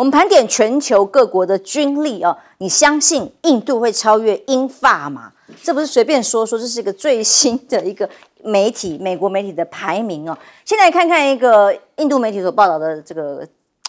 我们盘点全球各国的军力哦，你相信印度会超越英法吗？这不是随便说说，这是一个最新的一个媒体，美国媒体的排名哦。现在看看一个印度媒体所报道的这个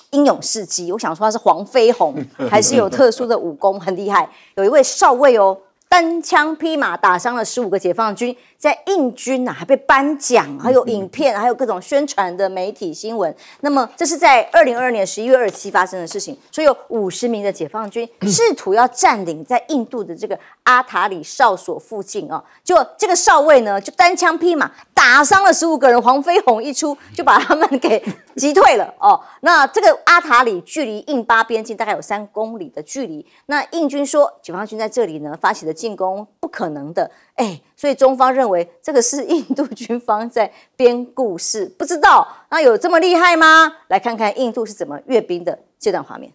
英勇事迹，我想说他是黄飞鸿 还是有特殊的武功，很厉害。有一位少尉哦，单枪匹马打伤了十五个解放军。在印军啊，还被颁奖，还有影片，还有各种宣传的媒体新闻。那么这是在二零二二年十一月二十七发生的事情。所以有五十名的解放军试图要占领在印度的这个阿塔里哨所附近啊，就这个哨位呢就单枪匹马打伤了十五个人。黄飞鸿一出就把他们给击退了 哦。那这个阿塔里距离印巴边境大概有三公里的距离。那印军说解放军在这里呢发起的进攻不可能的。哎，所以中方认为这个是印度军方在编故事，不知道那有这么厉害吗？来看看印度是怎么阅兵的这段画面。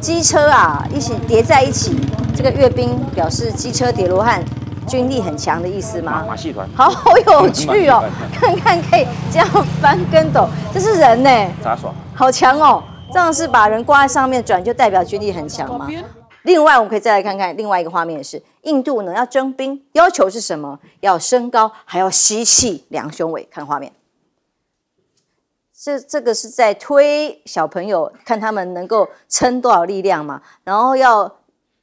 机车啊，一起叠在一起，这个阅兵表示机车叠罗汉，军力很强的意思吗？马戏团。好有趣哦，看看可以这样翻跟斗，这是人呢。好爽。好强哦。这样是把人挂在上面转，就代表军力很强吗？另外，我们可以再来看看另外一个画面，是印度呢要征兵，要求是什么？要身高，还要吸气量胸围。看画面，这这个是在推小朋友，看他们能够撑多少力量嘛。然后要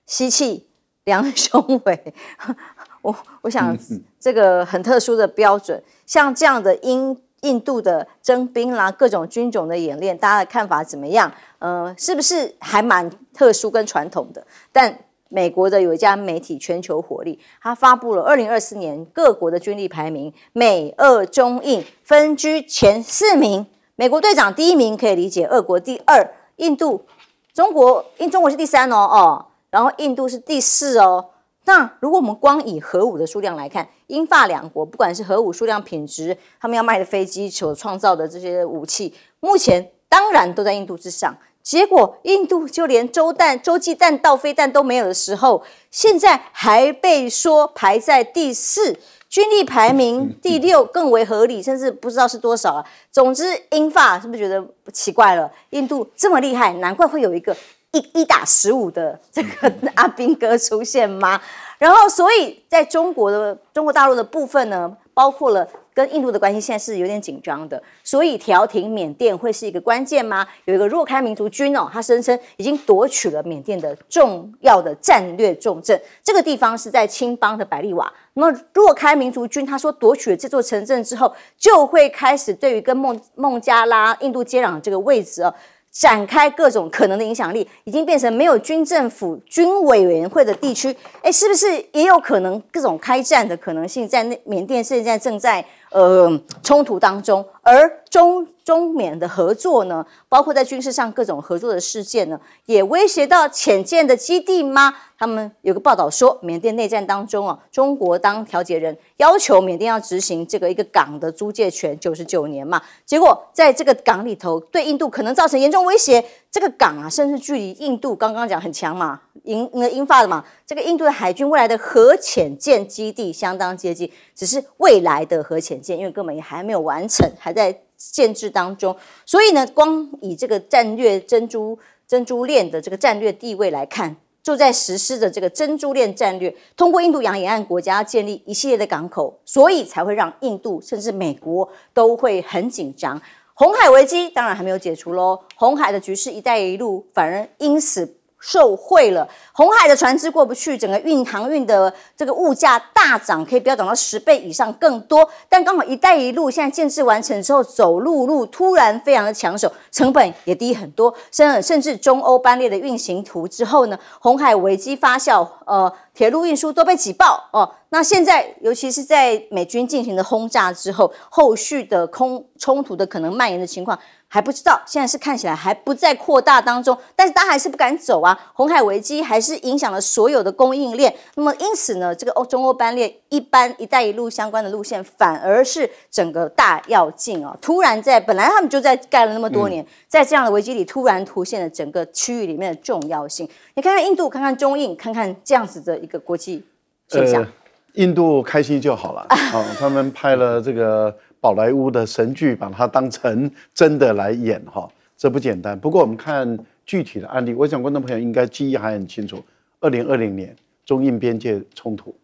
吸气量胸围，我我想这个很特殊的标准，像这样的英。印度的征兵啦，各种军种的演练，大家的看法怎么样？呃，是不是还蛮特殊跟传统的？但美国的有一家媒体《全球火力》，它发布了二零二四年各国的军力排名，美、俄、中、印分居前四名。美国队长第一名可以理解，俄国第二，印度、中国，英中国是第三哦哦，然后印度是第四哦。那如果我们光以核武的数量来看，英法两国不管是核武数量、品质，他们要卖的飞机所创造的这些武器，目前当然都在印度之上。结果印度就连洲弹、洲际弹道飞弹都没有的时候，现在还被说排在第四，军力排名第六更为合理，甚至不知道是多少啊。总之，英法是不是觉得奇怪了？印度这么厉害，难怪会有一个。一一打十五的这个阿兵哥出现吗？然后，所以在中国的中国大陆的部分呢，包括了跟印度的关系，现在是有点紧张的。所以调停缅甸会是一个关键吗？有一个若开民族军哦，他声称已经夺取了缅甸的重要的战略重镇，这个地方是在青邦的百利瓦。那么若开民族军他说夺取了这座城镇之后，就会开始对于跟孟孟加拉、印度接壤这个位置哦。展开各种可能的影响力，已经变成没有军政府、军委员会的地区，哎，是不是也有可能各种开战的可能性？在那缅甸现在正在。呃，冲突当中，而中中缅的合作呢，包括在军事上各种合作的事件呢，也威胁到浅见的基地吗？他们有个报道说，缅甸内战当中啊，中国当调解人，要求缅甸要执行这个一个港的租借权九十九年嘛，结果在这个港里头，对印度可能造成严重威胁。这个港啊，甚至距离印度刚刚讲很强嘛，英那英法的嘛，这个印度的海军未来的核潜舰基地相当接近。只是未来的核潜舰，因为根本也还没有完成，还在建制当中。所以呢，光以这个战略珍珠珍珠链的这个战略地位来看，就在实施的这个珍珠链战略，通过印度洋沿岸国家建立一系列的港口，所以才会让印度甚至美国都会很紧张。红海危机当然还没有解除喽。红海的局势，一带一路反而因此。受惠了，红海的船只过不去，整个运航运的这个物价大涨，可以飙涨到十倍以上，更多。但刚好“一带一路”现在建设完成之后，走陆路突然非常的抢手，成本也低很多。甚甚至中欧班列的运行图之后呢，红海危机发酵，呃，铁路运输都被挤爆哦。那现在，尤其是在美军进行的轰炸之后，后续的空冲突的可能蔓延的情况。还不知道，现在是看起来还不在扩大当中，但是大家还是不敢走啊。红海危机还是影响了所有的供应链。那么因此呢，这个欧中欧班列、一般“一带一路”相关的路线，反而是整个大要进啊。突然在本来他们就在盖了那么多年，在这样的危机里，突然突现了整个区域里面的重要性。你看看印度，看看中印，看看这样子的一个国际现象。呃，印度开心就好了啊，他们派了这个。宝莱坞的神剧，把它当成真的来演哈，这不简单。不过我们看具体的案例，我想观众朋友应该记忆还很清楚。二零二零年中印边界冲突，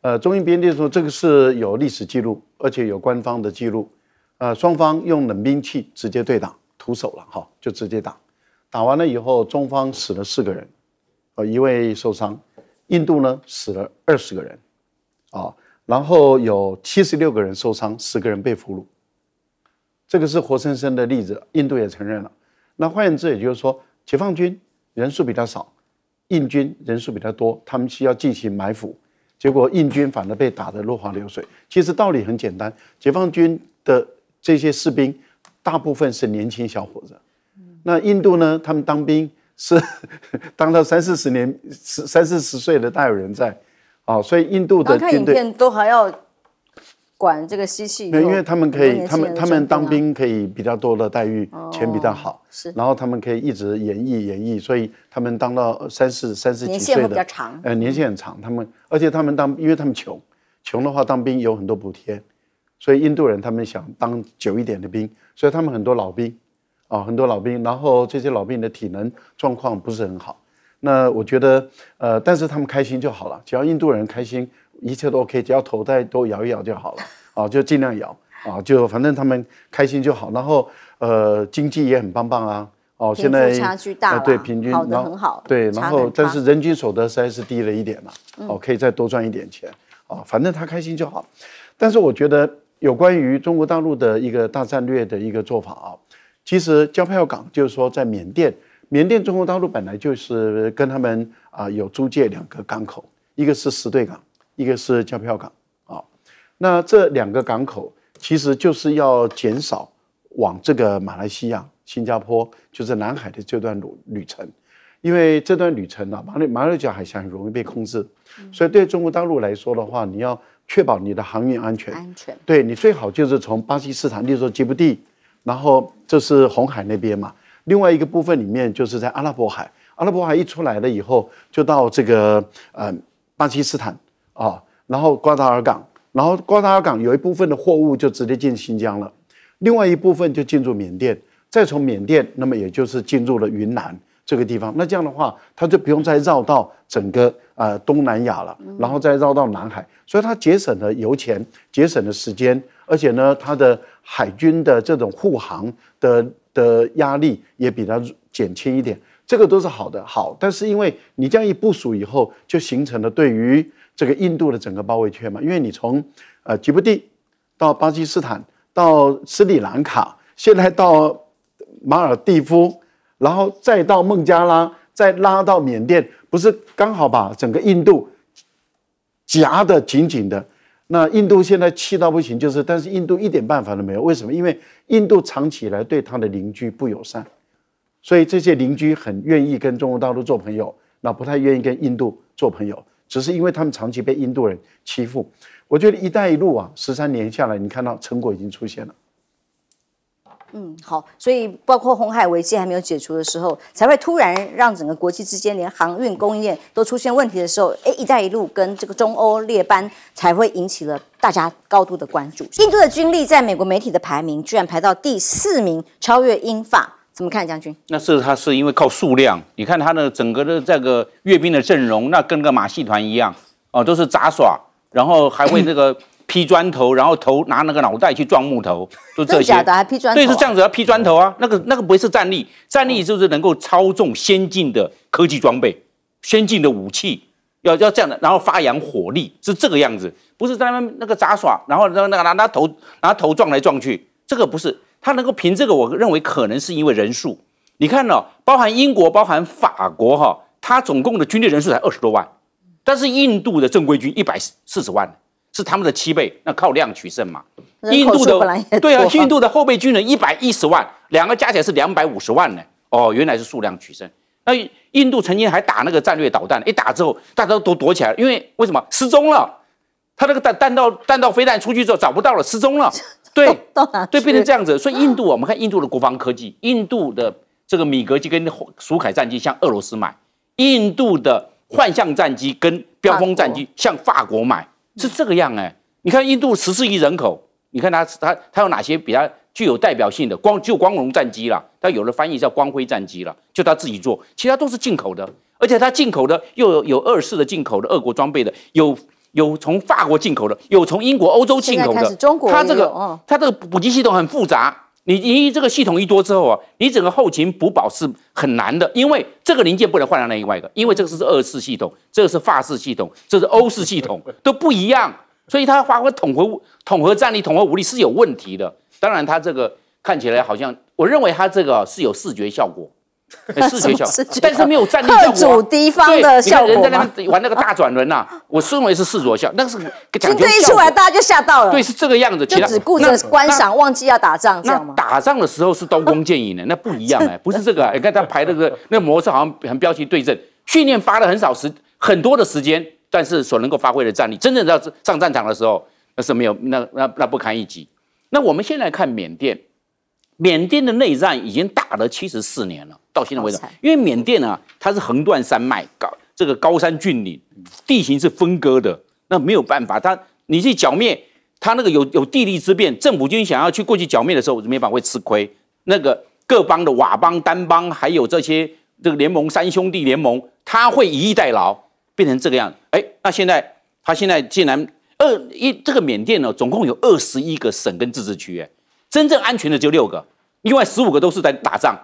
呃，中印边界说这个是有历史记录，而且有官方的记录。呃，双方用冷兵器直接对打，徒手了哈，就直接打。打完了以后，中方死了四个人，呃，一位受伤；印度呢死了二十个人，啊。然后有七十六个人受伤，十个人被俘虏。这个是活生生的例子，印度也承认了。那换言之，也就是说，解放军人数比较少，印军人数比较多，他们需要进行埋伏，结果印军反而被打得落花流水。其实道理很简单，解放军的这些士兵大部分是年轻小伙子，那印度呢，他们当兵是 当到三四十年、三四十岁的大有人在。哦，所以印度的军队都还要管这个吸气。对，因为他们可以，他们他们当兵可以比较多的待遇，钱比较好。是，然后他们可以一直演绎演绎，所以他们当到三四三四几岁的。年限比较长。呃，年限很长，他们而且他们当，因为他们穷，穷的话当兵有很多补贴，所以印度人他们想当久一点的兵，所以他们很多老兵，啊，很多老兵，然后这些老兵的体能状况不是很好。那我觉得，呃，但是他们开心就好了，只要印度人开心，一切都 OK。只要头再多摇一摇就好了，啊，就尽量摇，啊，就反正他们开心就好。然后，呃，经济也很棒棒啊，哦，现在差距大了，对，平均很好，对，然后但是人均所得在是低了一点嘛，哦，可以再多赚一点钱，啊，反正他开心就好。但是我觉得有关于中国大陆的一个大战略的一个做法啊，其实交票港就是说在缅甸。缅甸、中国大陆本来就是跟他们啊有租借两个港口，一个是实对港，一个是叫票港啊。那这两个港口其实就是要减少往这个马来西亚、新加坡，就是南海的这段路旅程，因为这段旅程呢，马六马六甲海峡很容易被控制，所以对中国大陆来说的话，你要确保你的航运安全。安全，对你最好就是从巴基斯坦、如说吉布地，然后就是红海那边嘛。另外一个部分里面就是在阿拉伯海，阿拉伯海一出来了以后，就到这个呃巴基斯坦啊，然后瓜达尔港，然后瓜达尔港有一部分的货物就直接进新疆了，另外一部分就进入缅甸，再从缅甸，那么也就是进入了云南这个地方。那这样的话，它就不用再绕到整个呃东南亚了，然后再绕到南海，所以它节省了油钱，节省了时间，而且呢，它的海军的这种护航的。的压力也比它减轻一点，这个都是好的，好。但是因为你这样一部署以后，就形成了对于这个印度的整个包围圈嘛，因为你从呃吉布地到巴基斯坦，到斯里兰卡，现在到马尔蒂夫，然后再到孟加拉，再拉到缅甸，不是刚好把整个印度夹得紧紧的？那印度现在气到不行，就是，但是印度一点办法都没有。为什么？因为印度长期以来对他的邻居不友善，所以这些邻居很愿意跟中国大陆做朋友，那不太愿意跟印度做朋友，只是因为他们长期被印度人欺负。我觉得“一带一路”啊，十三年下来，你看到成果已经出现了。嗯，好，所以包括红海危机还没有解除的时候，才会突然让整个国际之间连航运供应链都出现问题的时候，哎，一带一路跟这个中欧列班才会引起了大家高度的关注。印度的军力在美国媒体的排名居然排到第四名，超越英法，怎么看将军？那是他是因为靠数量，你看他的整个的这个阅兵的阵容，那跟个马戏团一样，哦，都是杂耍，然后还会那个。劈砖头，然后头拿那个脑袋去撞木头，就这些。对，是这样子，要劈砖头啊。那个那个不是战力，战力就是能够操纵先进的科技装备、先进的武器？要要这样的，然后发扬火力，是这个样子，不是在那边那个杂耍，然后让那个拿拿头拿头撞来撞去，这个不是。他能够凭这个，我认为可能是因为人数。你看哦，包含英国、包含法国哈，他总共的军队人数才二十多万，但是印度的正规军一百四十万。是他们的七倍，那靠量取胜嘛？印度的对啊，印度的后备军人一百一十万，两个加起来是两百五十万呢。哦，原来是数量取胜。那印度曾经还打那个战略导弹，一打之后大家都躲起来了，因为为什么？失踪了，他那个弹弹道弹道飞弹出去之后找不到了，失踪了。对，对，变成这样子。所以印度我们看印度的国防科技，印度的这个米格机跟苏凯战机向俄罗斯买，印度的幻象战机跟标风战机向法国买。是这个样哎，你看印度十四亿人口，你看他他他有哪些比较具有代表性的？光就光荣战机啦，他有的翻译叫光辉战机啦，就他自己做，其他都是进口的，而且他进口的又有有二罗的进口的俄国装备的，有有从法国进口的，有从英国欧洲进口的，他这个他这个补给系统很复杂。你一这个系统一多之后啊，你整个后勤补保是很难的，因为这个零件不能换到另外一个，因为这个是二式系统，这个是法式系统，这是欧式系统都不一样，所以它发挥统合统合战力、统合武力是有问题的。当然，它这个看起来好像，我认为它这个是有视觉效果。视觉效，但是没有战力效果。克主敌方的效果。人在那边玩那个大转轮呐。我身为是视觉效，但是军 队一出来，大家就吓到了。对，是这个样子。就只顾着观赏，忘记要打仗，这样吗？打仗的时候是刀光剑影的，那不一样哎，不是这个。你看他排那个那个模式，好像很标齐对阵。训练花了很少时，很多的时间，但是所能够发挥的战力，真正到上战场的时候，那是没有，那那那不堪一击。那我们先来看缅甸。缅甸的内战已经打了七十四年了，到现在为止，因为缅甸啊，它是横断山脉高这个高山峻岭，地形是分割的，那没有办法，他你去剿灭他那个有有地利之便，政府军想要去过去剿灭的时候，我就没办法会吃亏。那个各邦的佤邦、丹邦，还有这些这个联盟三兄弟联盟，他会以逸待劳，变成这个样子。哎，那现在他现在竟然二一这个缅甸呢，总共有二十一个省跟自治区，哎，真正安全的就六个。另外十五个都是在打仗，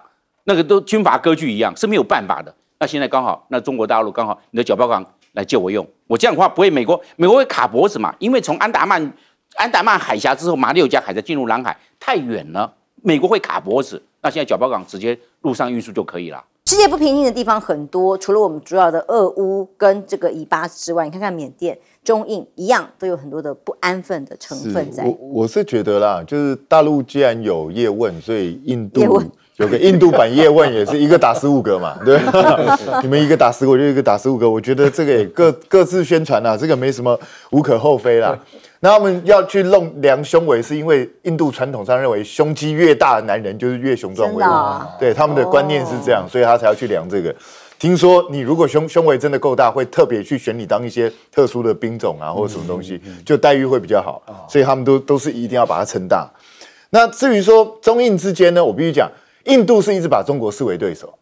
那个都军阀割据一样是没有办法的。那现在刚好，那中国大陆刚好，你的角包港来借我用，我这样的话不会美国，美国会卡脖子嘛？因为从安达曼、安达曼海峡之后，马六甲海峡进入南海太远了，美国会卡脖子。那现在角包港直接陆上运输就可以了。世界不平静的地方很多，除了我们主要的俄乌跟这个以巴之外，你看看缅甸、中印一样，都有很多的不安分的成分在。我我是觉得啦，就是大陆既然有叶问，所以印度有个印度版叶问，也是一个打十五个嘛。对，你们一个打十个，我就一个打十五个。我觉得这个也各各自宣传啦，这个没什么无可厚非啦。那他们要去弄量胸围，是因为印度传统上认为胸肌越大的男人就是越雄壮威武，对他们的观念是这样，所以他才要去量这个。听说你如果胸胸围真的够大，会特别去选你当一些特殊的兵种啊，或者什么东西，就待遇会比较好。所以他们都都是一定要把它撑大。那至于说中印之间呢，我必须讲，印度是一直把中国视为对手，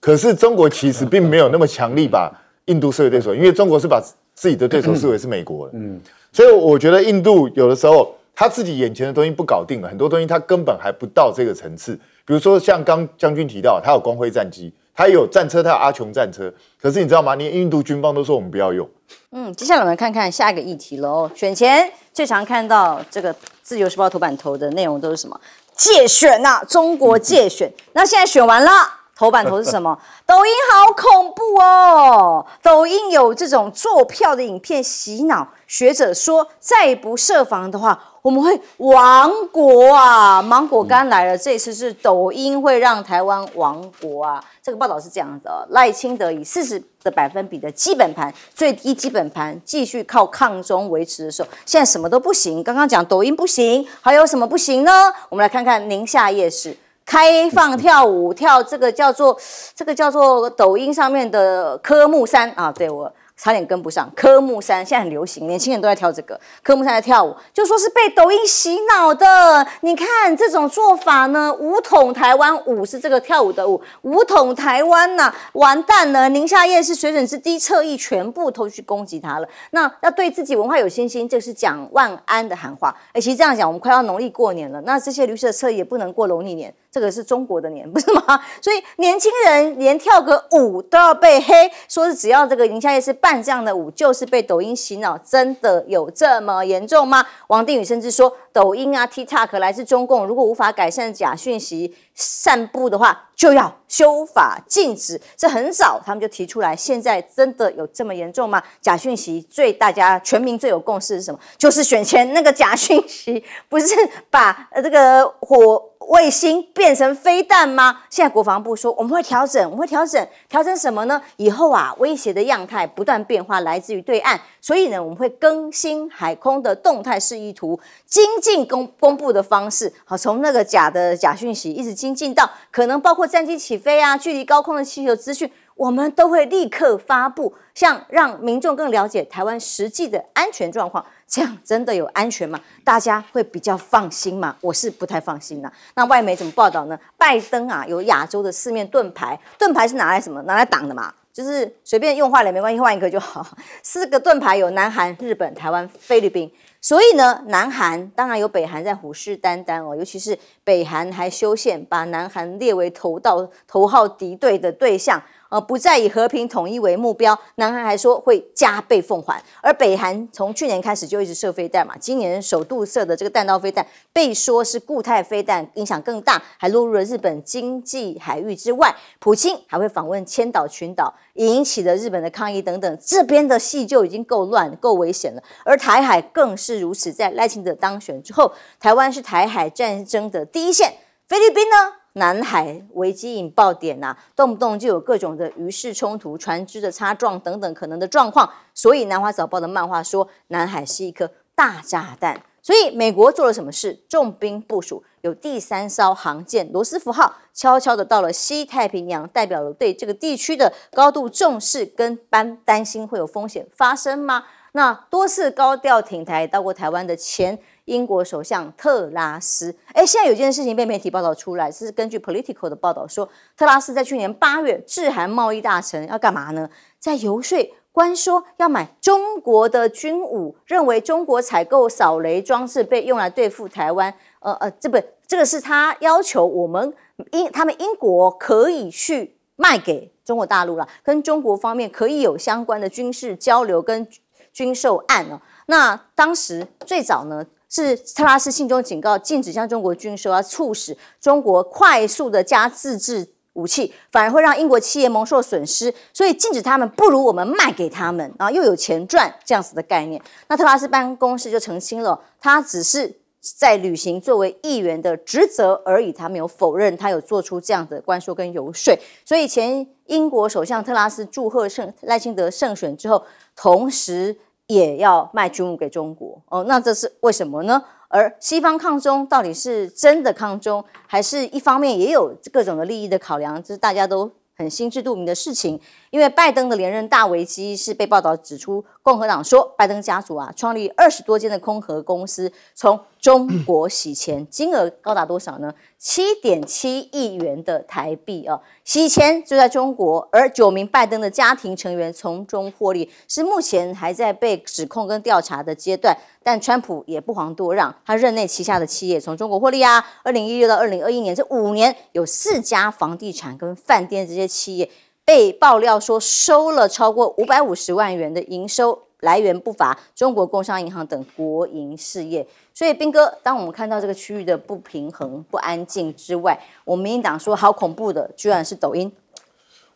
可是中国其实并没有那么强力把印度视为对手，因为中国是把自己的对手视为是美国。嗯。所以我觉得印度有的时候他自己眼前的东西不搞定了，很多东西他根本还不到这个层次。比如说像刚将军提到，他有光辉战机，他有战车，他有阿琼战车。可是你知道吗？连印度军方都说我们不要用。嗯，接下来我们看看下一个议题喽。选前最常看到这个《自由时报》头版头的内容都是什么？界选呐，中国界选。那现在选完了。头版头是什么？抖音好恐怖哦！抖音有这种做票的影片洗脑，学者说再不设防的话，我们会亡国啊！芒果干来了，这次是抖音会让台湾亡国啊！这个报道是这样的，赖清德以四十的百分比的基本盘，最低基本盘继续靠抗中维持的时候，现在什么都不行。刚刚讲抖音不行，还有什么不行呢？我们来看看宁夏夜市。开放跳舞跳这个叫做这个叫做抖音上面的科目三啊，对我差点跟不上科目三，现在很流行，年轻人都在跳这个科目三在跳舞，就说是被抖音洗脑的。你看这种做法呢，五统台湾舞是这个跳舞的舞，五统台湾呐，完蛋了！宁夏夜市水准之低，侧翼全部都去攻击他了。那要对自己文化有信心，这是蒋万安的喊话。哎，其实这样讲，我们快要农历过年了，那这些旅游策也不能过农历年。这个是中国的年，不是吗？所以年轻人连跳个舞都要被黑，说是只要这个宁夏夜市办这样的舞，就是被抖音洗脑。真的有这么严重吗？王定宇甚至说，抖音啊，TikTok 来自中共，如果无法改善假讯息散布的话，就要修法禁止。这很早他们就提出来，现在真的有这么严重吗？假讯息最大家全民最有共识是什么？就是选前那个假讯息，不是把呃这个火。卫星变成飞弹吗？现在国防部说我们会调整，我们会调整，调整什么呢？以后啊，威胁的样态不断变化，来自于对岸，所以呢，我们会更新海空的动态示意图，精进公公布的方式，好，从那个假的假讯息一直精进到可能包括战机起飞啊，距离高空的气球资讯。我们都会立刻发布，像让民众更了解台湾实际的安全状况。这样真的有安全吗？大家会比较放心吗？我是不太放心呐。那外媒怎么报道呢？拜登啊，有亚洲的四面盾牌，盾牌是拿来什么？拿来挡的嘛，就是随便用坏了没关系，换一个就好。四个盾牌有南韩、日本、台湾、菲律宾。所以呢，南韩当然有北韩在虎视眈眈哦，尤其是北韩还修宪，把南韩列为头道头号敌对的对象。而不再以和平统一为目标。南韩还说会加倍奉还。而北韩从去年开始就一直射飞弹嘛，今年首度射的这个弹道飞弹被说是固态飞弹，影响更大，还落入了日本经济海域之外。普京还会访问千岛群岛，引起了日本的抗议等等，这边的戏就已经够乱、够危险了。而台海更是如此，在赖清德当选之后，台湾是台海战争的第一线。菲律宾呢？南海危机引爆点呐，动不动就有各种的鱼事冲突、船只的擦撞等等可能的状况，所以《南华早报》的漫画说南海是一颗大炸弹。所以美国做了什么事？重兵部署，有第三艘航舰“罗斯福号”悄悄的到了西太平洋，代表了对这个地区的高度重视跟担担心会有风险发生吗？那多次高调挺台到过台湾的前。英国首相特拉斯，哎，现在有件事情被媒体报道出来，是根据 Political 的报道说，特拉斯在去年八月致函贸易大臣要干嘛呢？在游说，关说要买中国的军武，认为中国采购扫雷装置被用来对付台湾。呃呃，这不，这个是他要求我们英，他们英国可以去卖给中国大陆了，跟中国方面可以有相关的军事交流跟军售案了。那当时最早呢？是特拉斯信中警告，禁止向中国军售，要促使中国快速的加自制武器，反而会让英国企业蒙受损失。所以禁止他们，不如我们卖给他们啊，又有钱赚这样子的概念。那特拉斯办公室就澄清了，他只是在履行作为议员的职责而已，他没有否认他有做出这样的关说跟游说。所以前英国首相特拉斯祝贺胜赖清德胜选之后，同时。也要卖军武给中国哦，那这是为什么呢？而西方抗中到底是真的抗中，还是一方面也有各种的利益的考量？这是大家都很心知肚明的事情。因为拜登的连任大危机是被报道指出，共和党说拜登家族啊创立二十多间的空壳公司，从中国洗钱，金额高达多少呢？七点七亿元的台币啊！洗钱就在中国，而九名拜登的家庭成员从中获利，是目前还在被指控跟调查的阶段。但川普也不遑多让，他任内旗下的企业从中国获利啊！二零一六到二零二一年这五年，有四家房地产跟饭店这些企业。被爆料说收了超过五百五十万元的营收，来源不乏中国工商银行等国营事业。所以，兵哥，当我们看到这个区域的不平衡、不安静之外，我们民进党说好恐怖的，居然是抖音。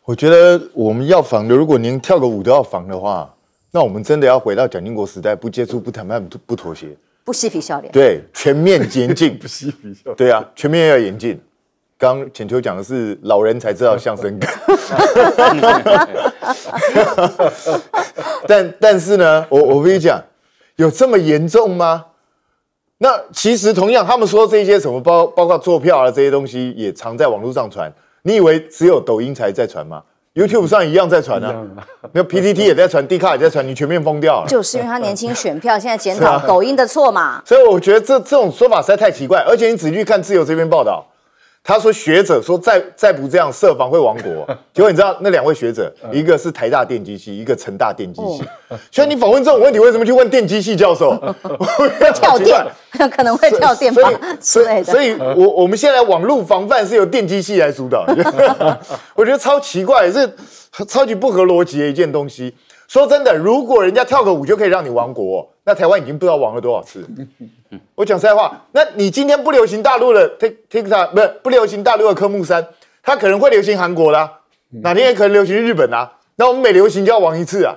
我觉得我们要防的，如果您跳个舞都要防的话，那我们真的要回到蒋经国时代，不接触、不谈判、不不妥协、不嬉皮笑脸。对，全面监禁。不嬉皮笑脸。对啊，全面要严禁。刚浅秋讲的是老人才知道相声梗，但但是呢，我我跟你讲，有这么严重吗？那其实同样，他们说这些什么包包括坐票啊这些东西，也常在网络上传。你以为只有抖音才在传吗？YouTube 上一样在传呢。那 PTT 也在传，Dcard 也在传，你全面疯掉了。就是因为他年轻选票现在检讨抖音的错嘛。所以我觉得这这种说法实在太奇怪。而且你只去看自由这篇报道。他说：“学者说，再再不这样设防会亡国。”结果你知道那两位学者，一个是台大电机系，一个成大电机系。所以你访问这种问题，为什么去问电机系教授？要 跳电，可能会跳电。所以，所以，所以，我我们现在网络防范是由电机系来主导。我觉得超奇怪，是超级不合逻辑的一件东西。说真的，如果人家跳个舞就可以让你亡国，那台湾已经不知道亡了多少次。我讲实在话，那你今天不流行大陆的 TikTok，不是不流行大陆的科目三，它可能会流行韩国啦，哪天也可能流行日本啊。那我们每流行就要亡一次啊。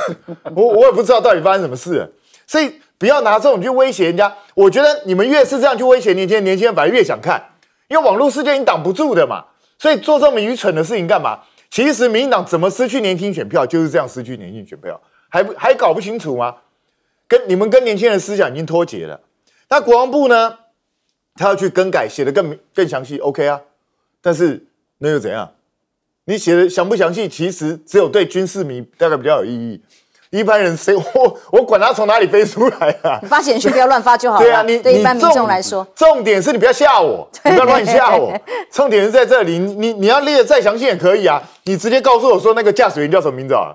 我我也不知道到底发生什么事，所以不要拿这种去威胁人家。我觉得你们越是这样去威胁年轻人，年轻人，反而越想看，因为网络世界你挡不住的嘛。所以做这么愚蠢的事情干嘛？其实民进党怎么失去年轻选票就是这样失去年轻选票，还不还搞不清楚吗？跟你们跟年轻人思想已经脱节了。那国防部呢？他要去更改，写的更更详细，OK 啊？但是那又怎样？你写的详不详细，其实只有对军事迷大概比较有意义。一般人谁 我我管他从哪里飞出来啊？你发简讯不要乱发就好了。对啊，你对一般民众来说，重点是你不要吓我，你不要乱吓我。重点是在这里，你你要列的再详细也可以啊。你直接告诉我说那个驾驶员叫什么名字啊？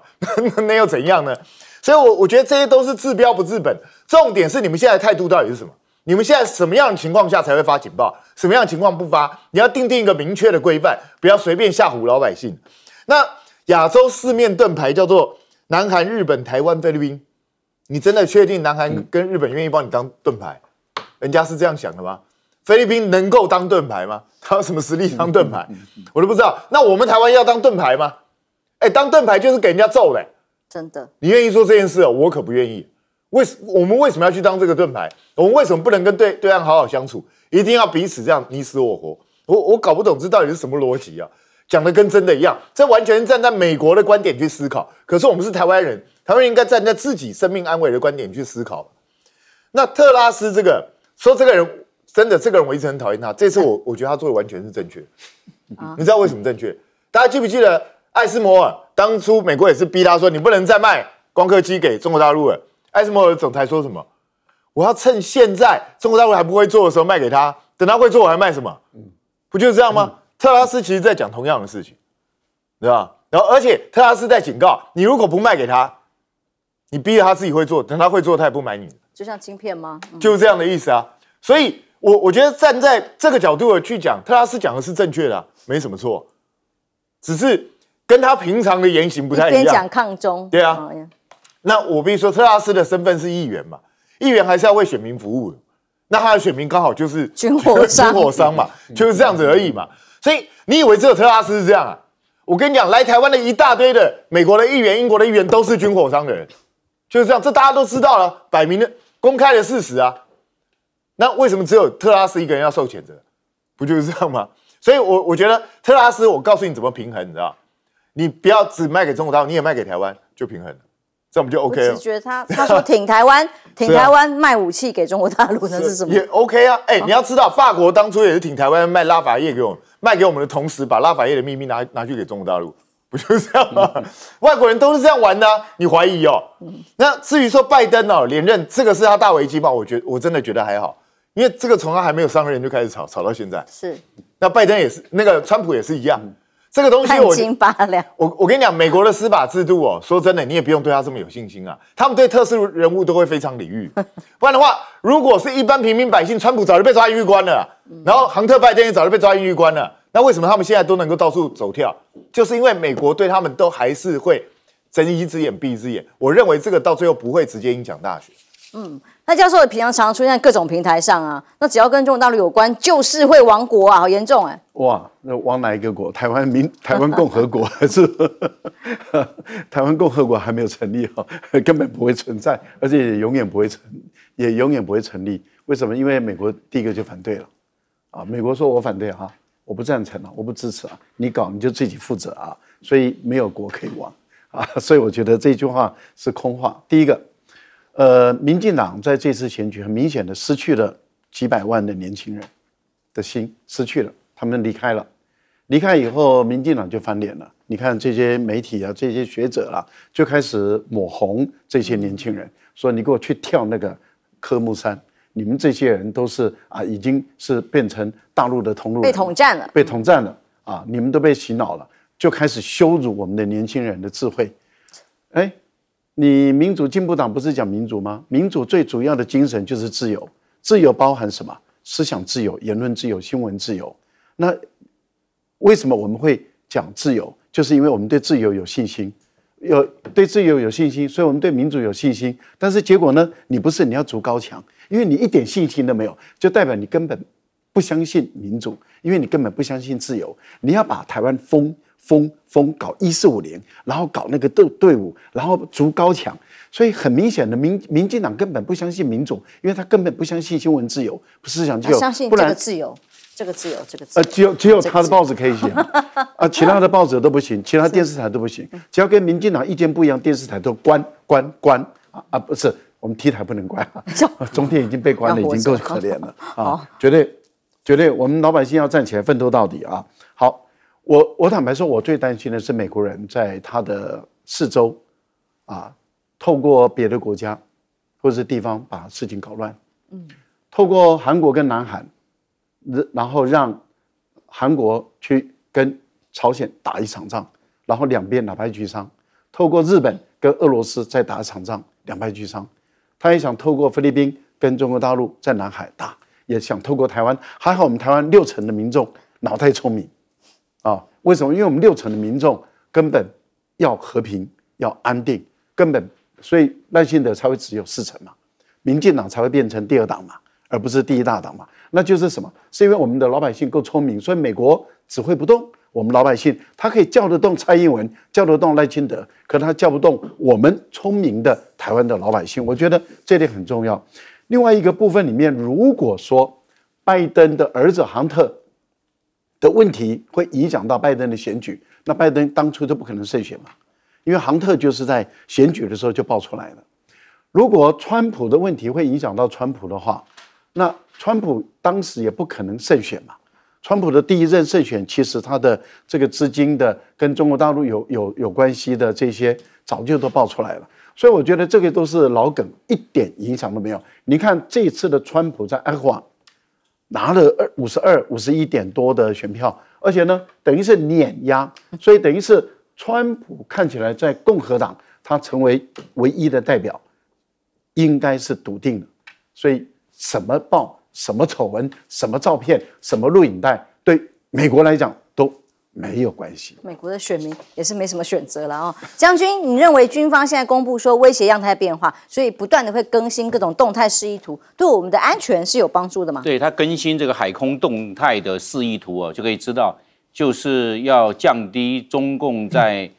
那 那又怎样呢？所以，我我觉得这些都是治标不治本。重点是你们现在态度到底是什么？你们现在什么样的情况下才会发警报？什么样的情况不发？你要定定一个明确的规范，不要随便吓唬老百姓。那亚洲四面盾牌叫做南韩、日本、台湾、菲律宾，你真的确定南韩跟日本愿意帮你当盾牌？人家是这样想的吗？菲律宾能够当盾牌吗？他有什么实力当盾牌？我都不知道。那我们台湾要当盾牌吗？哎，当盾牌就是给人家揍的，真的。你愿意做这件事，我可不愿意。为什我们为什么要去当这个盾牌？我们为什么不能跟对对岸好好相处？一定要彼此这样你死我活？我我搞不懂这到底是什么逻辑啊！讲的跟真的一样，这完全站在美国的观点去思考。可是我们是台湾人，湾人应该站在自己生命安危的观点去思考。那特拉斯这个说这个人真的，这个人我一直很讨厌他。这次我 我觉得他做的完全是正确。你知道为什么正确？大家记不记得艾斯摩尔当初美国也是逼他说你不能再卖光刻机给中国大陆了？艾斯摩格总裁说什么？我要趁现在中国大陆还不会做的时候卖给他，等他会做我还卖什么？不就是这样吗？特拉斯其实在讲同样的事情，对吧？然后而且特拉斯在警告你，如果不卖给他，你逼着他自己会做，等他会做他也不买你就像晶片吗？就是这样的意思啊。所以，我我觉得站在这个角度去讲，特拉斯讲的是正确的，没什么错，只是跟他平常的言行不太一样。你先讲抗中。对啊。那我必须说特拉斯的身份是议员嘛，议员还是要为选民服务，的。那他的选民刚好就是军火商嘛，就是这样子而已嘛。所以你以为只有特拉斯是这样啊？我跟你讲，来台湾的一大堆的美国的议员、英国的议员都是军火商的人，就是这样，这大家都知道了，摆明的公开的事实啊。那为什么只有特拉斯一个人要受谴责？不就是这样吗？所以，我我觉得特拉斯，我告诉你怎么平衡，你知道，你不要只卖给中国大陆，你也卖给台湾，就平衡了。这我不就 OK。只觉得他他说挺台湾，挺台湾卖武器给中国大陆，那是什么？也 OK 啊，哎，你要知道，法国当初也是挺台湾卖拉法叶给我们，卖给我们的同时，把拉法叶的秘密拿拿去给中国大陆，不就是这样吗？外国人都是这样玩的，你怀疑哦？那至于说拜登哦，连任这个是他大危机吧？我觉我真的觉得还好，因为这个从他还没有上任就开始吵，吵到现在是。那拜登也是，那个川普也是一样。这个东西我我我跟你讲，美国的司法制度哦，说真的，你也不用对他这么有信心啊。他们对特殊人物都会非常礼遇，不然的话，如果是一般平民百姓，川普早就被抓进狱关了，然后亨特派登也早就被抓进狱关了。那为什么他们现在都能够到处走跳？就是因为美国对他们都还是会睁一只眼闭一只眼。我认为这个到最后不会直接影响大学。嗯。那教授也平常常常出现在各种平台上啊，那只要跟中国大陆有关，就是会亡国啊，好严重哎！哇，那亡哪一个国？台湾民，台湾共和国还 是？台湾共和国还没有成立哈，根本不会存在，而且也永远不会成，也永远不会成立。为什么？因为美国第一个就反对了，啊，美国说我反对哈，我不赞成啊，我不支持啊，你搞你就自己负责啊，所以没有国可以亡啊，所以我觉得这句话是空话。第一个。呃，民进党在这次选举很明显的失去了几百万的年轻人的心，失去了，他们离开了，离开以后，民进党就翻脸了。你看这些媒体啊，这些学者啊，就开始抹红这些年轻人，说你给我去跳那个科目三，你们这些人都是啊，已经是变成大陆的同路人，被统战了，被统战了啊，你们都被洗脑了，就开始羞辱我们的年轻人的智慧，哎。你民主进步党不是讲民主吗？民主最主要的精神就是自由，自由包含什么？思想自由、言论自由、新闻自由。那为什么我们会讲自由？就是因为我们对自由有信心，有对自由有信心，所以我们对民主有信心。但是结果呢？你不是你要筑高墙，因为你一点信心都没有，就代表你根本不相信民主，因为你根本不相信自由，你要把台湾封。封封搞一四五零，然后搞那个队队伍，然后筑高墙，所以很明显的民民进党根本不相信民主，因为他根本不相信新闻自由、思想自由。相信这个自由，这个自由，这个呃，只有只有他的报纸可以写，啊，其他的报纸都不行，其他电视台都不行。只要跟民进党意见不一样，电视台都关关关啊啊！不是我们 T 台不能关啊，中天已经被关了，已经够可怜了啊！绝对绝对，我们老百姓要站起来奋斗到底啊！好。我我坦白说，我最担心的是美国人在他的四周，啊，透过别的国家或者是地方把事情搞乱，嗯，透过韩国跟南韩，然后让韩国去跟朝鲜打一场仗，然后两边两败俱伤；透过日本跟俄罗斯再打一场仗，两败俱伤。他也想透过菲律宾跟中国大陆在南海打，也想透过台湾。还好我们台湾六成的民众脑袋聪明。啊，为什么？因为我们六成的民众根本要和平、要安定，根本所以赖清德才会只有四成嘛，民进党才会变成第二党嘛，而不是第一大党嘛。那就是什么？是因为我们的老百姓够聪明，所以美国指挥不动我们老百姓，他可以叫得动蔡英文，叫得动赖清德，可是他叫不动我们聪明的台湾的老百姓。我觉得这点很重要。另外一个部分里面，如果说拜登的儿子杭特。的问题会影响到拜登的选举，那拜登当初都不可能胜选嘛？因为杭特就是在选举的时候就爆出来了。如果川普的问题会影响到川普的话，那川普当时也不可能胜选嘛。川普的第一任胜选，其实他的这个资金的跟中国大陆有有有关系的这些，早就都爆出来了。所以我觉得这个都是老梗，一点影响都没有。你看这次的川普在阿富汗。拿了二五十二五十一点多的选票，而且呢，等于是碾压，所以等于是川普看起来在共和党他成为唯一的代表，应该是笃定的。所以什么报、什么丑闻、什么照片、什么录影带，对美国来讲。没有关系，美国的选民也是没什么选择了啊。将军，你认为军方现在公布说威胁样态变化，所以不断的会更新各种动态示意图，对我们的安全是有帮助的吗？对它更新这个海空动态的示意图啊，就可以知道就是要降低中共在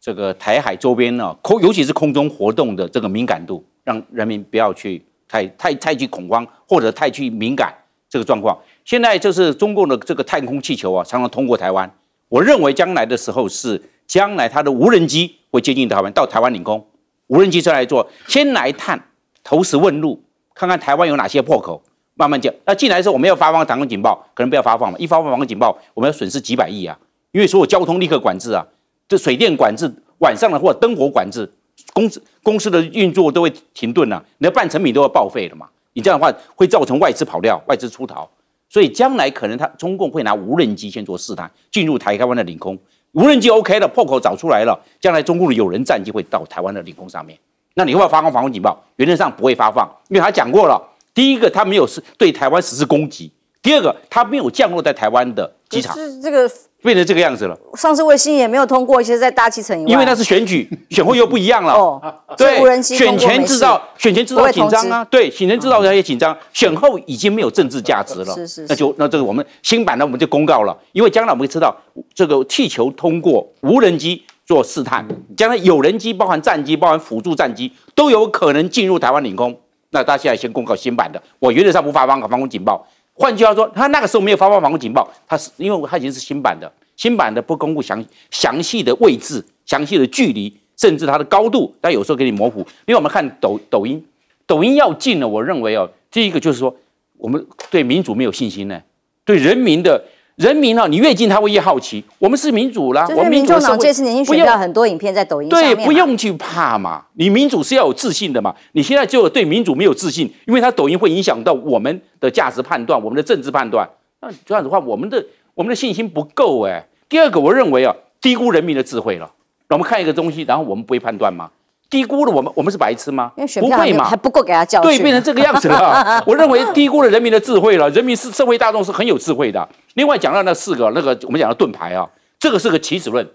这个台海周边呢空，尤其是空中活动的这个敏感度，让人民不要去太太太去恐慌或者太去敏感这个状况。现在就是中共的这个太空气球啊，常常通过台湾。我认为将来的时候是将来它的无人机会接近台湾，到台湾领空，无人机进来做，先来探，投石问路，看看台湾有哪些破口，慢慢讲。那进来的时候我们要发放防空警报，可能不要发放了，一发放防空警报，我们要损失几百亿啊！因为所有交通立刻管制啊，这水电管制，晚上的或灯火管制，公公司的运作都会停顿你的半成品都要报废了嘛？你这样的话会造成外资跑掉，外资出逃。所以将来可能他中共会拿无人机先做试探，进入台湾的领空。无人机 OK 了，破口找出来了，将来中共的有人战机会到台湾的领空上面。那你会不会发放防空警报？原则上不会发放，因为他讲过了，第一个他没有是对台湾实施攻击。第二个，它没有降落在台湾的机场，是这个变成这个样子了。上次卫星也没有通过，其实在大气层以外。因为那是选举，选后又不一样了。哦，对，选前制造，选前制造紧张啊，对，选前制造他也紧张，选后已经没有政治价值了。是是，那就那这个我们新版的我们就公告了，因为将来我们会知道这个气球通过无人机做试探，将来有人机，包含战机，包含辅助战机，都有可能进入台湾领空。那大家现在先公告新版的，我原则上不发放防空警报。换句话说，他那个时候没有发布防空警报，他是因为他已经是新版的，新版的不公布详详细的位置、详细的距离，甚至它的高度，但有时候给你模糊。因为我们看抖抖音，抖音要禁了，我认为哦，第一个就是说，我们对民主没有信心呢，对人民的。人民啊，你越近他会越好奇。我们是民主啦，我们民主脑，这次你已到很多影片在抖音上面。对，不用去怕嘛，你民主是要有自信的嘛。你现在就对民主没有自信，因为他抖音会影响到我们的价值判断，我们的政治判断。那这样子话，我们的我们的信心不够哎。第二个，我认为啊，低估人民的智慧了。我们看一个东西，然后我们不会判断吗？低估了我们，我们是白痴吗？不会嘛，还不够给他教对，变成这个样子了。我认为低估了人民的智慧了。人民是社会大众是很有智慧的。另外讲到那四个，那个我们讲的盾牌啊，这个是个棋子论。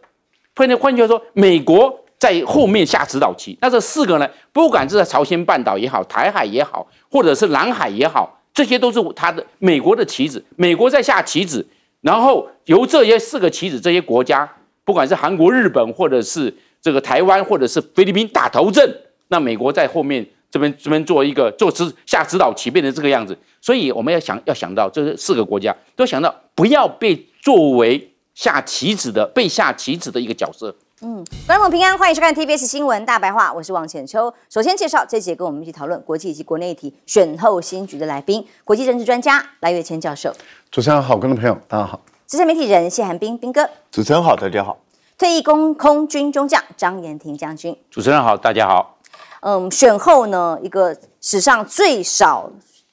换句话说，美国在后面下指导棋。那这四个呢，不管是在朝鲜半岛也好，台海也好，或者是南海也好，这些都是他的美国的棋子，美国在下棋子，然后由这些四个棋子，这些国家，不管是韩国、日本或者是。这个台湾或者是菲律宾打头阵，那美国在后面这边这边做一个做指下指导，起变成这个样子，所以我们要想要想到，这四个国家都想到不要被作为下棋子的被下棋子的一个角色。嗯，观众平安，欢迎收看 TBS 新闻大白话，我是王浅秋。首先介绍这节跟我们一起讨论国际以及国内议题选后新局的来宾，国际政治专家赖岳谦教授。主持人，好，观众朋友，大家好。资深媒体人谢寒冰，冰哥。主持人好，大家好。退役空空军中将张延廷将军，主持人好，大家好。嗯，选后呢，一个史上最少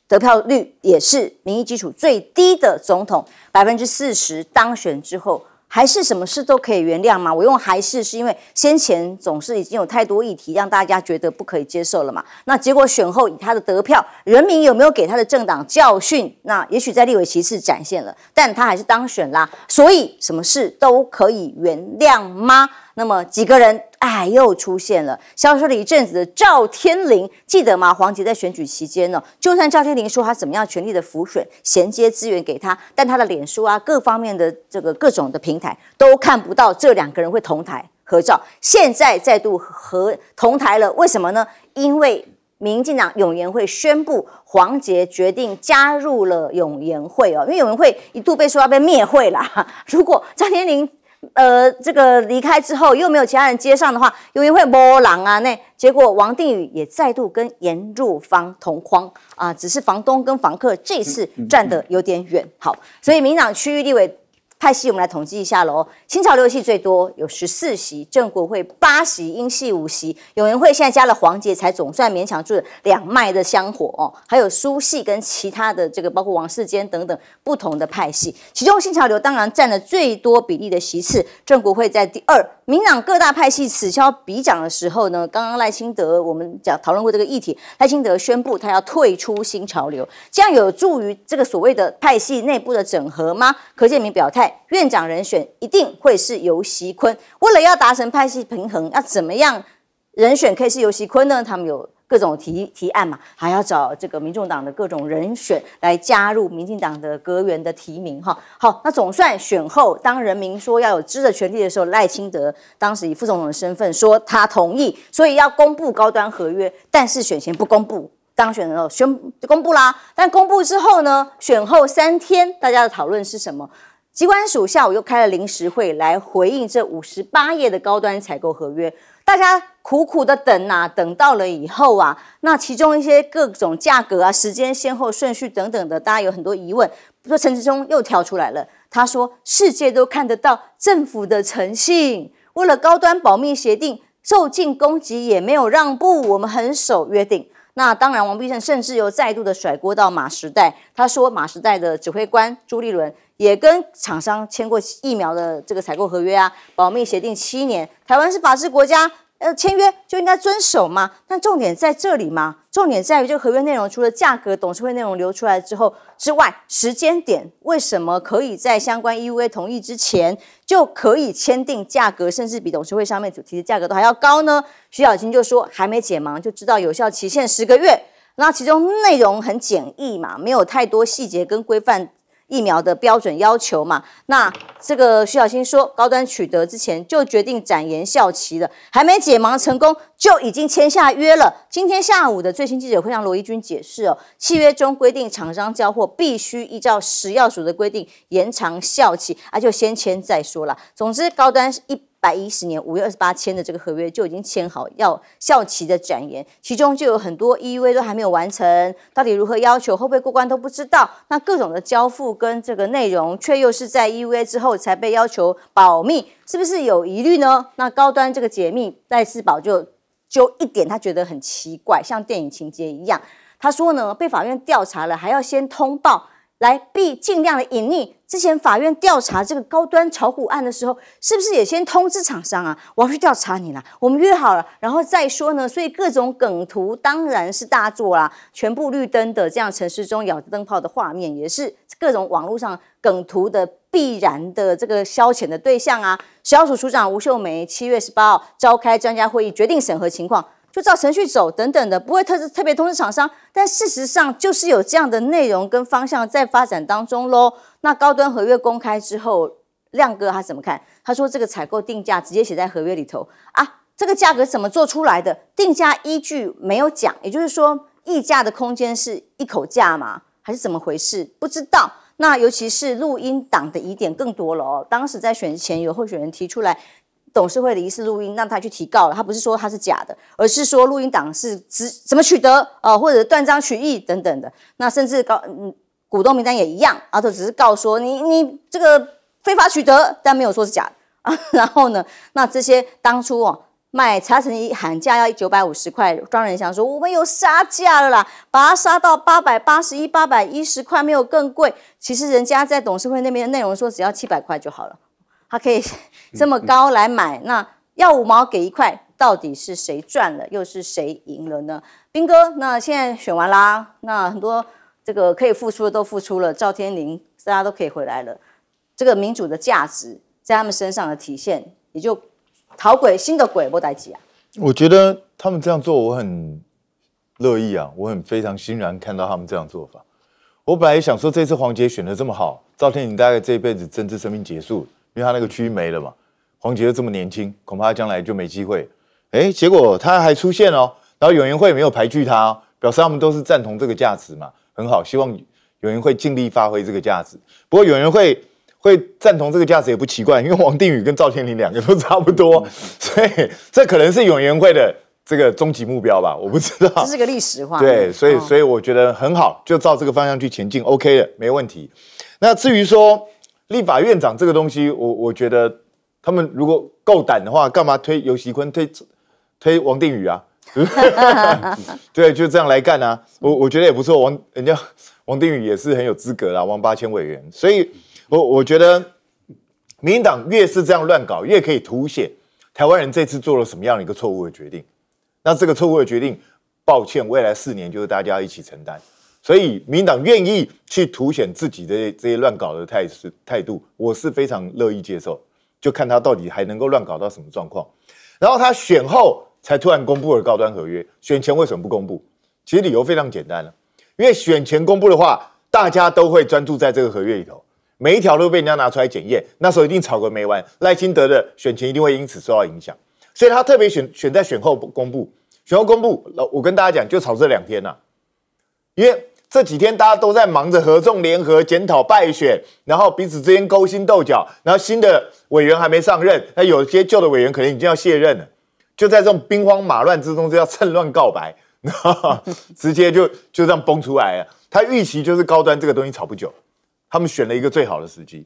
得票率，也是民意基础最低的总统，百分之四十当选之后。还是什么事都可以原谅吗？我用还是是因为先前总是已经有太多议题让大家觉得不可以接受了嘛。那结果选后以他的得票，人民有没有给他的政党教训？那也许在立委席次展现了，但他还是当选啦。所以什么事都可以原谅吗？那么几个人哎，又出现了。消失了一阵子的赵天麟，记得吗？黄杰在选举期间呢，就算赵天麟说他怎么样全力的浮选，衔接资源给他，但他的脸书啊，各方面的这个各种的平台都看不到这两个人会同台合照。现在再度合同台了，为什么呢？因为民进党永延会宣布黄杰决定加入了永延会哦，因为永延会一度被说要被灭会啦。如果赵天麟，呃，这个离开之后又没有其他人接上的话，永远会摸狼啊！那结果王定宇也再度跟颜入芳同框啊，只是房东跟房客这次站得有点远。好，所以明朗区域立委。派系，我们来统计一下喽。新潮流系最多有十四席，正国会八席，英系五席，委人会现在加了黄杰，才总算勉强住两脉的香火哦。还有苏系跟其他的这个，包括王世坚等等不同的派系，其中新潮流当然占了最多比例的席次。正国会在第二，民党各大派系此消彼长的时候呢，刚刚赖清德我们讲讨论过这个议题，赖清德宣布他要退出新潮流，这样有助于这个所谓的派系内部的整合吗？柯建明表态。院长人选一定会是尤熙坤。为了要达成派系平衡，要怎么样？人选可以是尤熙坤呢？他们有各种提提案嘛？还要找这个民众党的各种人选来加入民进党的阁员的提名哈。好，那总算选后，当人民说要有知的权利的时候，赖清德当时以副总统的身份说他同意，所以要公布高端合约，但是选前不公布。当选的时候宣公布啦，但公布之后呢？选后三天，大家的讨论是什么？机关署下午又开了临时会来回应这五十八页的高端采购合约，大家苦苦的等呐，等到了以后啊，那其中一些各种价格啊、时间先后顺序等等的，大家有很多疑问。不说陈志忠又跳出来了，他说：“世界都看得到政府的诚信，为了高端保密协定受尽攻击也没有让步，我们很守约定。”那当然，王必胜甚至又再度的甩锅到马时代，他说：“马时代的指挥官朱立伦。”也跟厂商签过疫苗的这个采购合约啊，保密协定七年。台湾是法治国家，呃，签约就应该遵守嘛。但重点在这里吗？重点在于这个合约内容，除了价格，董事会内容流出来之后之外，时间点为什么可以在相关 u 卫同意之前就可以签订？价格甚至比董事会上面主题的价格都还要高呢？徐小青就说还没解盲就知道有效期限十个月，那其中内容很简易嘛，没有太多细节跟规范。疫苗的标准要求嘛，那这个徐小清说，高端取得之前就决定展延效期了，还没解盲成功就已经签下约了。今天下午的最新记者会，向罗一军解释哦，契约中规定厂商交货必须依照食药署的规定延长效期，啊，就先签再说了。总之，高端一。百一十年五月二十八签的这个合约就已经签好，要效期的展延，其中就有很多 EVA 都还没有完成，到底如何要求，会不会过关都不知道。那各种的交付跟这个内容，却又是在 EVA 之后才被要求保密，是不是有疑虑呢？那高端这个解密赖世宝就就一点，他觉得很奇怪，像电影情节一样。他说呢，被法院调查了，还要先通报。来，必尽量的隐匿。之前法院调查这个高端炒股案的时候，是不是也先通知厂商啊？我要去调查你啦，我们约好了，然后再说呢。所以各种梗图当然是大作啦，全部绿灯的这样城市中咬灯泡的画面，也是各种网络上梗图的必然的这个消遣的对象啊。小组处长吴秀梅七月十八号召开专家会议，决定审核情况。就照程序走，等等的，不会特特别通知厂商，但事实上就是有这样的内容跟方向在发展当中喽。那高端合约公开之后，亮哥他怎么看？他说这个采购定价直接写在合约里头啊，这个价格怎么做出来的？定价依据没有讲，也就是说溢价的空间是一口价吗？还是怎么回事？不知道。那尤其是录音档的疑点更多了哦。当时在选前有候选人提出来。董事会的疑似录音，让他去提告了。他不是说他是假的，而是说录音档是怎怎么取得啊，或者断章取义等等的。那甚至告嗯股东名单也一样，阿特只是告说你你这个非法取得，但没有说是假的啊。然后呢，那这些当初哦。卖茶成一喊价要九百五十块，庄仁祥说我们有杀价了啦，把它杀到八百八十一、八百一十块，没有更贵。其实人家在董事会那边的内容说只要七百块就好了。他可以这么高来买，那要五毛给一块，到底是谁赚了，又是谁赢了呢？兵哥，那现在选完啦，那很多这个可以付出的都付出了，赵天林大家都可以回来了。这个民主的价值在他们身上的体现，也就讨鬼新的鬼莫代几啊？我觉得他们这样做我很乐意啊，我很非常欣然看到他们这样做法。我本来也想说，这次黄杰选的这么好，赵天林大概这一辈子政治生命结束。因为他那个区没了嘛，黄杰又这么年轻，恐怕将来就没机会。哎，结果他还出现哦，然后永员会没有排拒他，表示他们都是赞同这个价值嘛，很好，希望永员会尽力发挥这个价值。不过永员会会赞同这个价值也不奇怪，因为王定宇跟赵天麟两个都差不多，所以这可能是永员会的这个终极目标吧，我不知道。这是个历史化。对，所以所以我觉得很好，就照这个方向去前进，OK 的，没问题。那至于说。立法院长这个东西，我我觉得他们如果够胆的话，干嘛推尤熙坤推推王定宇啊？对，就这样来干啊！我我觉得也不错，王人家王定宇也是很有资格啦，王八千委员。所以，我我觉得民党越是这样乱搞，越可以凸显台湾人这次做了什么样的一个错误的决定。那这个错误的决定，抱歉，未来四年就是大家一起承担。所以民党愿意去凸显自己的这些乱搞的态态度，我是非常乐意接受。就看他到底还能够乱搞到什么状况。然后他选后才突然公布了高端合约，选前为什么不公布？其实理由非常简单了，因为选前公布的话，大家都会专注在这个合约里头，每一条都被人家拿出来检验，那时候一定炒个没完。赖清德的选情一定会因此受到影响，所以他特别选选在选后公布。选后公布，我我跟大家讲，就炒这两天呐，因为。这几天大家都在忙着合纵联合、检讨败选，然后彼此之间勾心斗角，然后新的委员还没上任，那有些旧的委员可能已经要卸任了。就在这种兵荒马乱之中，就要趁乱告白，直接就就这样崩出来了。他预期就是高端这个东西炒不久，他们选了一个最好的时机。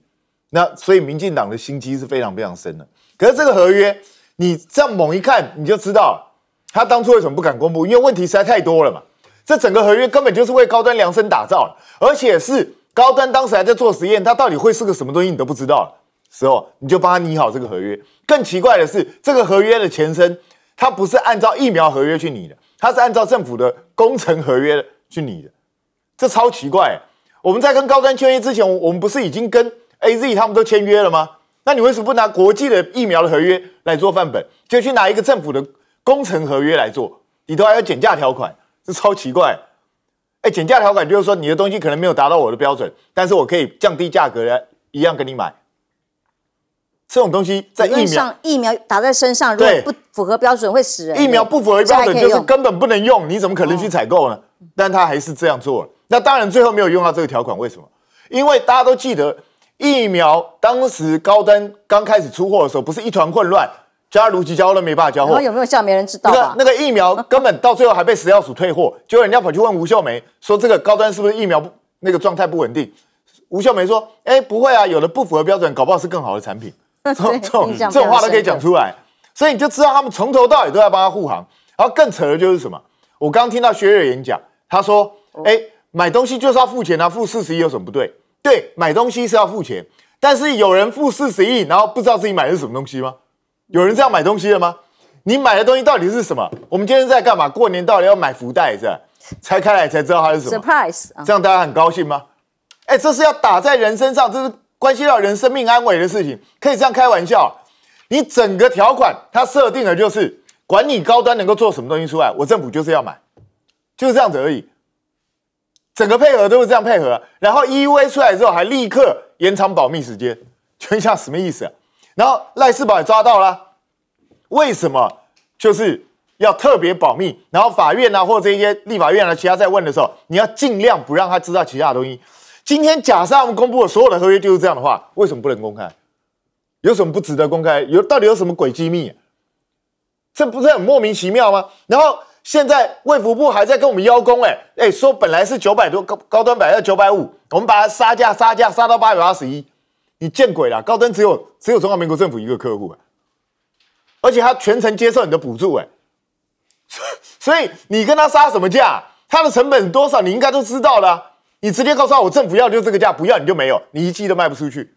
那所以民进党的心机是非常非常深的。可是这个合约，你这样猛一看你就知道，他当初为什么不敢公布，因为问题实在太多了嘛。这整个合约根本就是为高端量身打造，而且是高端当时还在做实验，它到底会是个什么东西你都不知道的时候，你就帮他拟好这个合约。更奇怪的是，这个合约的前身，它不是按照疫苗合约去拟的，它是按照政府的工程合约去拟的，这超奇怪。我们在跟高端签约之前，我们不是已经跟 AZ 他们都签约了吗？那你为什么不拿国际的疫苗的合约来做范本，就去拿一个政府的工程合约来做，里头还有减价条款？是超奇怪，哎，减价条款就是说你的东西可能没有达到我的标准，但是我可以降低价格来一样跟你买。这种东西在疫苗，疫苗打在身上，如果不符合标准会死人。疫苗不符合标准就是根本不能用，你怎么可能去采购呢？但他还是这样做了。那当然最后没有用到这个条款，为什么？因为大家都记得疫苗当时高端刚开始出货的时候，不是一团混乱。加卢吉交了没办法交货，有没有效没人知道。那个那个疫苗根本到最后还被食药署退货，结果人家跑去问吴秀梅说：“这个高端是不是疫苗那个状态不稳定？”吴秀梅说：“哎，不会啊，有的不符合标准，搞不好是更好的产品。”这种这种话都可以讲出来，所以你就知道他们从头到尾都在帮他护航。然后更扯的就是什么？我刚听到薛岳演讲，他说：“哎，买东西就是要付钱啊，付四十亿有什么不对？对，买东西是要付钱，但是有人付四十亿，然后不知道自己买的是什么东西吗？”有人这样买东西了吗？你买的东西到底是什么？我们今天在干嘛？过年到底要买福袋是吧？拆开来才知道它是什么，surprise，这样大家很高兴吗？哎，这是要打在人身上，这是关系到人生命安危的事情，可以这样开玩笑？你整个条款它设定的就是，管你高端能够做什么东西出来，我政府就是要买，就是这样子而已。整个配合都是这样配合，然后 EU 出来之后还立刻延长保密时间，全下什么意思？然后赖世宝也抓到了，为什么？就是要特别保密。然后法院啊，或者这些立法院啊，其他在问的时候，你要尽量不让他知道其他的东西。今天假设我们公布的所有的合约就是这样的话，为什么不能公开？有什么不值得公开？有到底有什么鬼机密？这不是很莫名其妙吗？然后现在卫福部还在跟我们邀功，哎哎，说本来是九百多高高端版要九百五，我们把它杀价杀价杀到八百八十一。你见鬼了！高端只有只有中华民国政府一个客户，而且他全程接受你的补助，哎，所以你跟他杀什么价？他的成本多少你应该都知道了。你直接告诉他，我政府要就这个价，不要你就没有，你一季都卖不出去，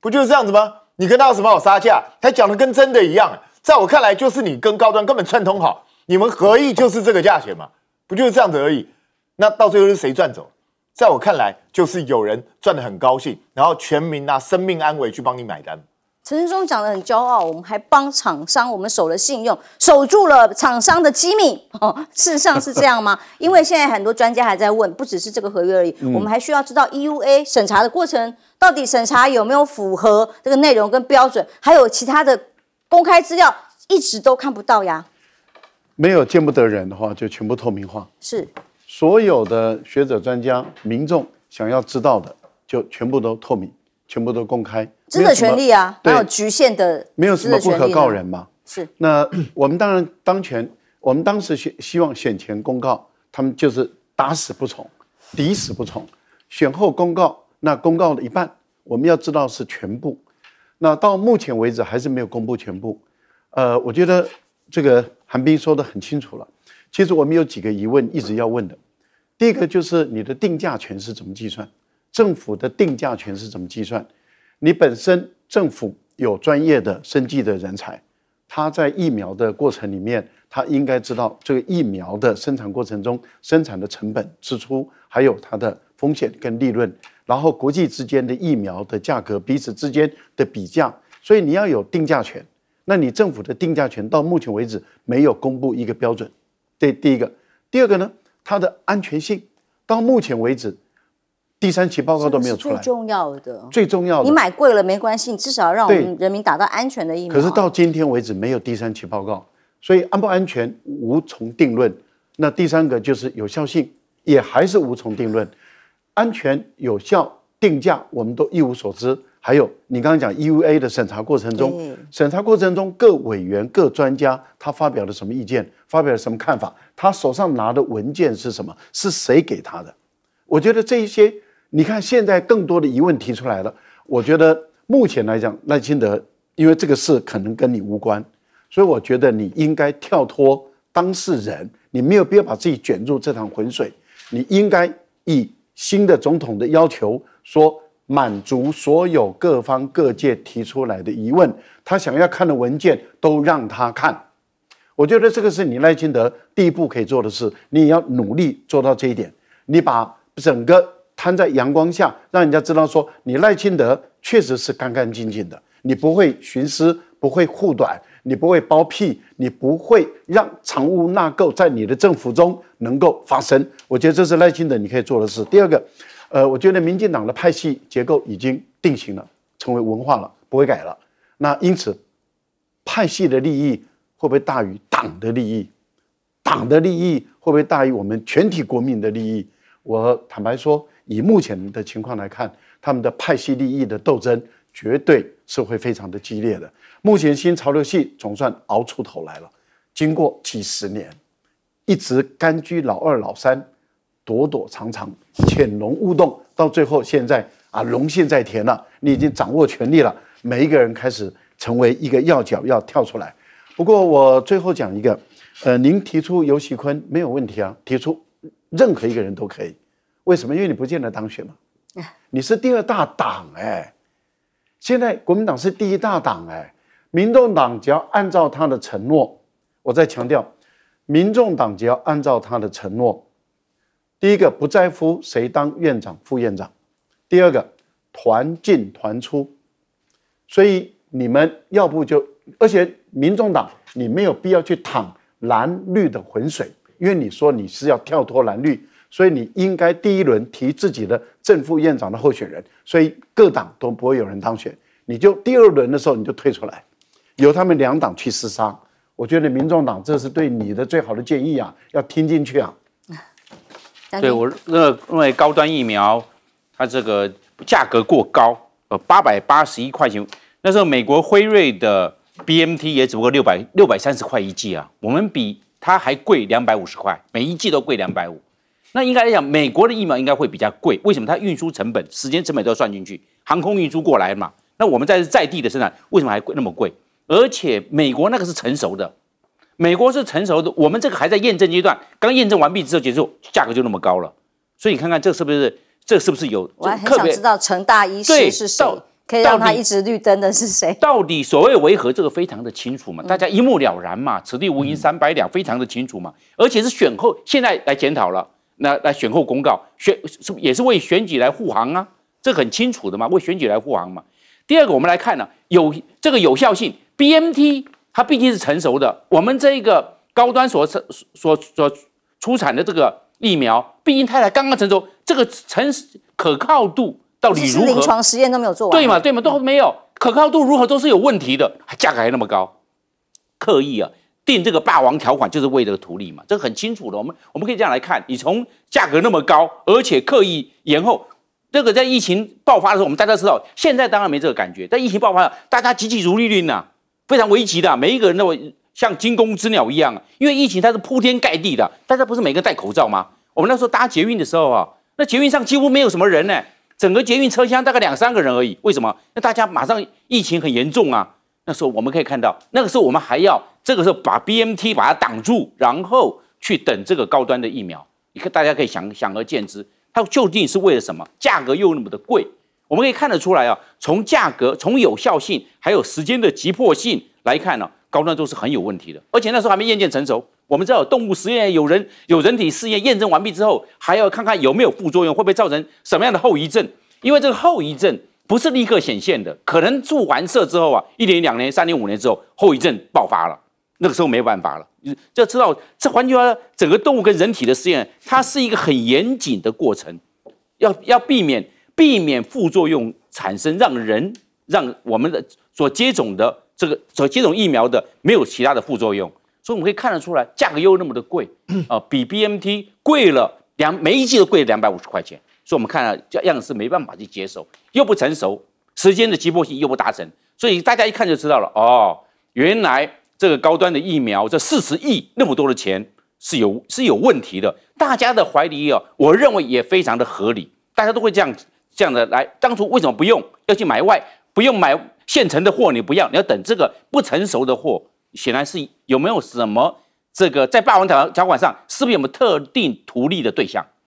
不就是这样子吗？你跟他有什么好杀价？还讲的跟真的一样，在我看来就是你跟高端根本串通好，你们合意就是这个价钱嘛，不就是这样子而已？那到最后是谁赚走？在我看来，就是有人赚的很高兴，然后全民啊生命安危去帮你买单。陈世忠讲的很骄傲，我们还帮厂商，我们守了信用，守住了厂商的机密。哦，事实上是这样吗？因为现在很多专家还在问，不只是这个合约而已，我们还需要知道 EUA 审查的过程到底审查有没有符合这个内容跟标准，还有其他的公开资料一直都看不到呀。没有见不得人的话，就全部透明化。是。所有的学者、专家、民众想要知道的，就全部都透明，全部都公开，真的权利啊，没有局限的，没有什么不可告人嘛。是。那我们当然，当前，我们当时希希望选前公告，他们就是打死不从，抵死不从。选后公告，那公告的一半我们要知道是全部，那到目前为止还是没有公布全部。呃，我觉得这个韩冰说的很清楚了。其实我们有几个疑问一直要问的。第一个就是你的定价权是怎么计算，政府的定价权是怎么计算？你本身政府有专业的生计的人才，他在疫苗的过程里面，他应该知道这个疫苗的生产过程中生产的成本支出，还有它的风险跟利润，然后国际之间的疫苗的价格彼此之间的比价，所以你要有定价权。那你政府的定价权到目前为止没有公布一个标准，这第一个。第二个呢？它的安全性到目前为止，第三期报告都没有出来。最重要的，最重要的，你买贵了没关系，你至少让我们人民打到安全的疫苗。可是到今天为止没有第三期报告，所以安不安全无从定论。那第三个就是有效性，也还是无从定论。安全、有效、定价，我们都一无所知。还有，你刚刚讲 EUA 的审查过程中，审查过程中各委员、各专家他发表了什么意见，发表了什么看法？他手上拿的文件是什么？是谁给他的？我觉得这一些，你看现在更多的疑问提出来了。我觉得目前来讲，赖清德因为这个事可能跟你无关，所以我觉得你应该跳脱当事人，你没有必要把自己卷入这趟浑水。你应该以新的总统的要求说。满足所有各方各界提出来的疑问，他想要看的文件都让他看。我觉得这个是你赖清德第一步可以做的事，你也要努力做到这一点。你把整个摊在阳光下，让人家知道说你赖清德确实是干干净净的，你不会徇私，不会护短，你不会包庇，你不会让藏污纳垢在你的政府中能够发生。我觉得这是赖清德你可以做的事。第二个。呃，我觉得民进党的派系结构已经定型了，成为文化了，不会改了。那因此，派系的利益会不会大于党的利益？党的利益会不会大于我们全体国民的利益？我坦白说，以目前的情况来看，他们的派系利益的斗争绝对是会非常的激烈的。目前新潮流系总算熬出头来了，经过几十年，一直甘居老二老三。躲躲藏藏，潜龙勿动，到最后现在啊，龙性在田了，你已经掌握权力了。每一个人开始成为一个要角，要跳出来。不过我最后讲一个，呃，您提出尤喜坤没有问题啊，提出任何一个人都可以。为什么？因为你不见得当选嘛，你是第二大党哎，现在国民党是第一大党哎，民众党只要按照他的承诺，我再强调，民众党只要按照他的承诺。第一个不在乎谁当院长副院长，第二个团进团出，所以你们要不就，而且民众党你没有必要去淌蓝绿的浑水，因为你说你是要跳脱蓝绿，所以你应该第一轮提自己的正副院长的候选人，所以各党都不会有人当选，你就第二轮的时候你就退出来，由他们两党去厮杀。我觉得民众党这是对你的最好的建议啊，要听进去啊。对，我认认为高端疫苗，它这个价格过高，呃，八百八十一块钱，那时候美国辉瑞的 BMT 也只不过六百六百三十块一剂啊，我们比它还贵两百五十块，每一剂都贵两百五。那应该来讲，美国的疫苗应该会比较贵，为什么？它运输成本、时间成本都要算进去，航空运输过来嘛。那我们在在地的生产，为什么还贵那么贵？而且美国那个是成熟的。美国是成熟的，我们这个还在验证阶段。刚验证完毕之后结束，价格就那么高了。所以你看看，这是不是？这是不是有？我很想知道成大一是谁，可以让他一直绿灯的是谁？到底所谓维和这个非常的清楚嘛？大家一目了然嘛？此地无银三百两，非常的清楚嘛？而且是选后现在来检讨了，那来选后公告选是也是为选举来护航啊？这很清楚的嘛？为选举来护航嘛？第二个，我们来看呢，有这个有效性 BMT。它毕竟是成熟的，我们这个高端所产所所出产的这个疫苗，毕竟它才刚刚成熟，这个成可靠度到底如何？临床实验都没有做完，对嘛？对嘛？都没有可靠度如何都是有问题的，还价格还那么高，刻意啊定这个霸王条款就是为这个图利嘛，这很清楚的。我们我们可以这样来看，你从价格那么高，而且刻意延后，这个在疫情爆发的时候，我们大家知道，现在当然没这个感觉，在疫情爆发了，大家急急如律令呐。非常危急的，每一个人都像惊弓之鸟一样，因为疫情它是铺天盖地的。大家不是每个戴口罩吗？我们那时候搭捷运的时候啊，那捷运上几乎没有什么人呢，整个捷运车厢大概两三个人而已。为什么？那大家马上疫情很严重啊。那时候我们可以看到，那个时候我们还要这个时候把 B M T 把它挡住，然后去等这个高端的疫苗。你看，大家可以想想而见之，它究竟是为了什么？价格又那么的贵。我们可以看得出来啊，从价格、从有效性，还有时间的急迫性来看呢，高端都是很有问题的。而且那时候还没验证成熟。我们知道，动物实验有人有人体试验验证完毕之后，还要看看有没有副作用，会不会造成什么样的后遗症？因为这个后遗症不是立刻显现的，可能注完射之后啊，一年、两年、三年、五年之后，后遗症爆发了，那个时候没有办法了。就知道，这环球整个动物跟人体的试验，它是一个很严谨的过程，要要避免。避免副作用产生，让人让我们的所接种的这个所接种疫苗的没有其他的副作用，所以我们可以看得出来，价格又那么的贵啊，比 BMT 贵了两，每一剂都贵了两百五十块钱，所以我们看了这样是没办法去接受，又不成熟，时间的急迫性又不达成，所以大家一看就知道了哦，原来这个高端的疫苗这四十亿那么多的钱是有是有问题的，大家的怀疑啊，我认为也非常的合理，大家都会这样子。这样的来，当初为什么不用要去买外，不用买现成的货？你不要，你要等这个不成熟的货，显然是有没有什么这个在霸王条款条款上，是不是有没有特定图利的对象？